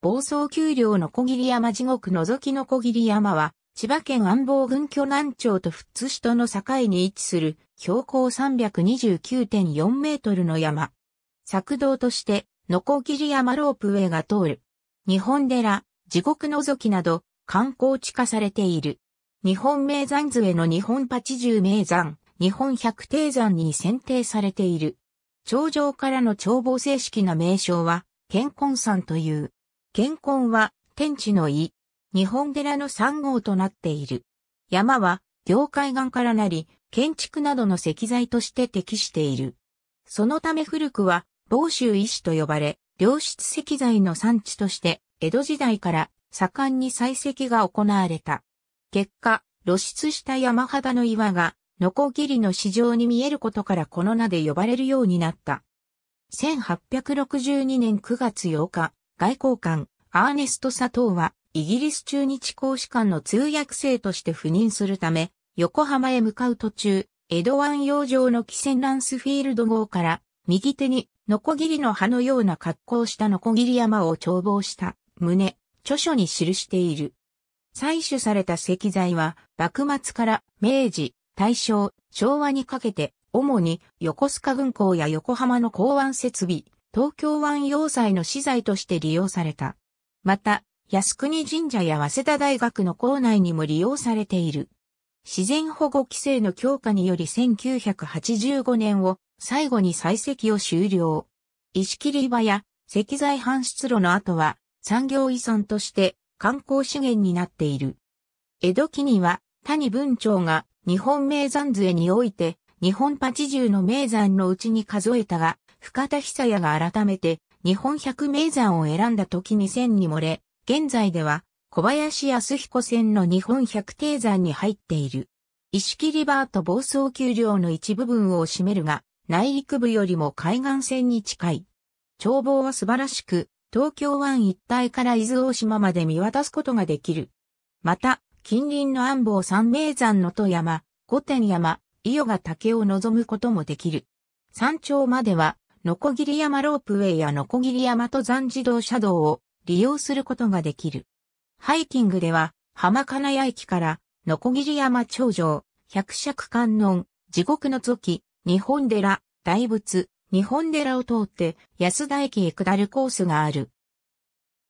房総丘陵の小切山地獄覗きの小切山は、千葉県安房郡巨南町と富津市との境に位置する標高329.4メートルの山。作道として、のこぎり山ロープウェイが通る。日本寺、地獄覗きなど、観光地化されている。日本名山杖の日本八十名山、日本百低山に選定されている。頂上からの眺望正式な名称は、健康山という。健根は天地の意、日本寺の三号となっている。山は業界岩からなり、建築などの石材として適している。そのため古くは、房州石と呼ばれ、良質石材の産地として、江戸時代から盛んに採石が行われた。結果、露出した山肌の岩が、ノコギリの市場に見えることからこの名で呼ばれるようになった。1862年9月8日、外交官、アーネスト・佐藤は、イギリス中日公使館の通訳生として赴任するため、横浜へ向かう途中、エドワン洋上の汽船ランスフィールド号から、右手に、ノコギリの葉のような格好したノコギリ山を眺望した、旨、著書に記している。採取された石材は、幕末から明治、大正、昭和にかけて、主に横須賀軍港や横浜の港湾設備、東京湾要塞の資材として利用された。また、靖国神社や早稲田大学の校内にも利用されている。自然保護規制の強化により1985年を最後に採石を終了。石切り場や石材搬出路の後は産業遺産として観光資源になっている。江戸期には谷文長が日本名山杖において日本八十の名山のうちに数えたが、深田久也が改めて日本百名山を選んだ時に千に漏れ、現在では小林康彦線の日本百定山に入っている。石切バーと暴走丘陵の一部分を占めるが、内陸部よりも海岸線に近い。眺望は素晴らしく、東京湾一帯から伊豆大島まで見渡すことができる。また、近隣の安房三名山の戸山、御殿山、伊予が竹を望むこともできる。山頂までは、のこぎり山ロープウェイやのこぎり山登山自動車道を利用することができる。ハイキングでは、浜金谷駅から、のこぎり山頂上、百尺観音、地獄の時、日本寺、大仏、日本寺を通って安田駅へ下るコースがある。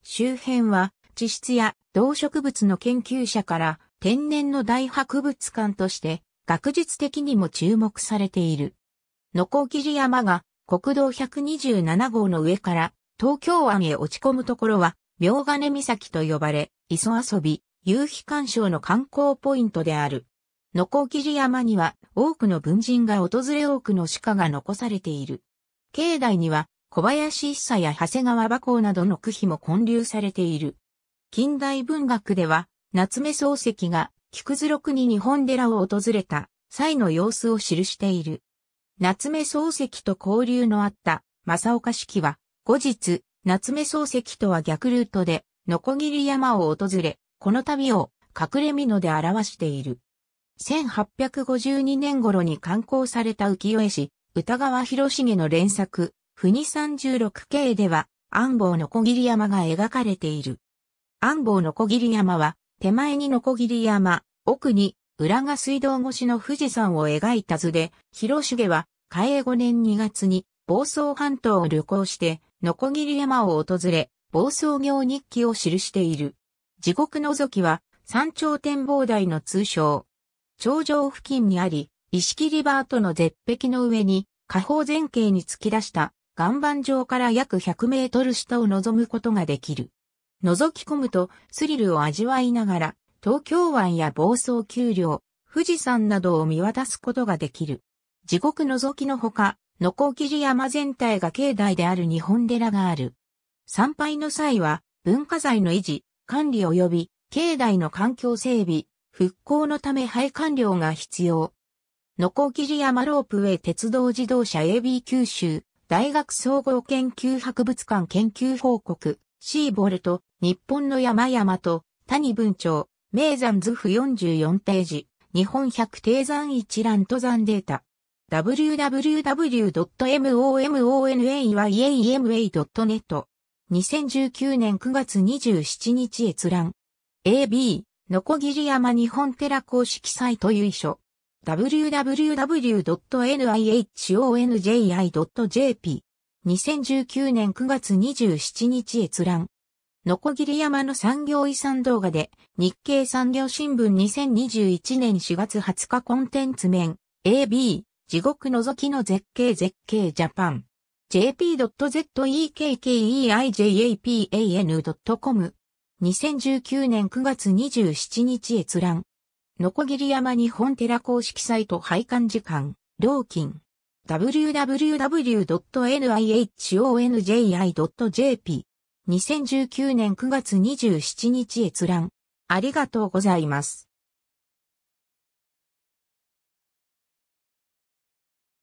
周辺は地質や動植物の研究者から天然の大博物館として学術的にも注目されている。のこギリ山が国道127号の上から東京湾へ落ち込むところは、明金岬と呼ばれ、磯遊び、夕日鑑賞の観光ポイントである。のこギリ山には多くの文人が訪れ多くの鹿が残されている。境内には小林一茶や長谷川馬行などの句碑も混流されている。近代文学では夏目漱石が菊津録に日本寺を訪れた際の様子を記している。夏目漱石と交流のあった正岡式は、後日、夏目漱石とは逆ルートで、のこぎり山を訪れ、この旅を隠れ蓑で表している。1852年頃に刊行された浮世絵師、歌川広重の連作、ふに36系では、安房のこぎり山が描かれている。安坊のこぎり山は、手前にノコギリ山、奥に浦賀水道越しの富士山を描いた図で、広重は、嘉永5年2月に、房総半島を旅行して、ノコギリ山を訪れ、房総行日記を記している。地獄のぞきは、山頂展望台の通称。頂上付近にあり、石切りバートの絶壁の上に、下方前景に突き出した岩盤上から約100メートル下を望むことができる。覗き込むとスリルを味わいながら、東京湾や房総丘陵、富士山などを見渡すことができる。地獄覗きのほか、のこぎり山全体が境内である日本寺がある。参拝の際は、文化財の維持、管理及び、境内の環境整備、復興のため配管料が必要。のこぎり山ロープウェイ鉄道自動車 AB 九州、大学総合研究博物館研究報告、シーボルト、日本の山々と谷文鳥、名山図譜44ページ、日本百低山一覧登山データ。www.momonayama.net 2019年9月27日閲覧。AB、のこぎり山日本寺公式サイト由緒。www.nihonji.jp2019 年9月27日閲覧。のこぎり山の産業遺産動画で、日経産業新聞2021年4月20日コンテンツ面、AB、地獄覗きの絶景絶景ジャパン。jp.zekkeijapan.com 2019年9月27日閲覧。のこぎり山日本寺公式サイト配管時間、料金。www.nihonji.jp 2019年9月27日閲覧。ありがとうございます。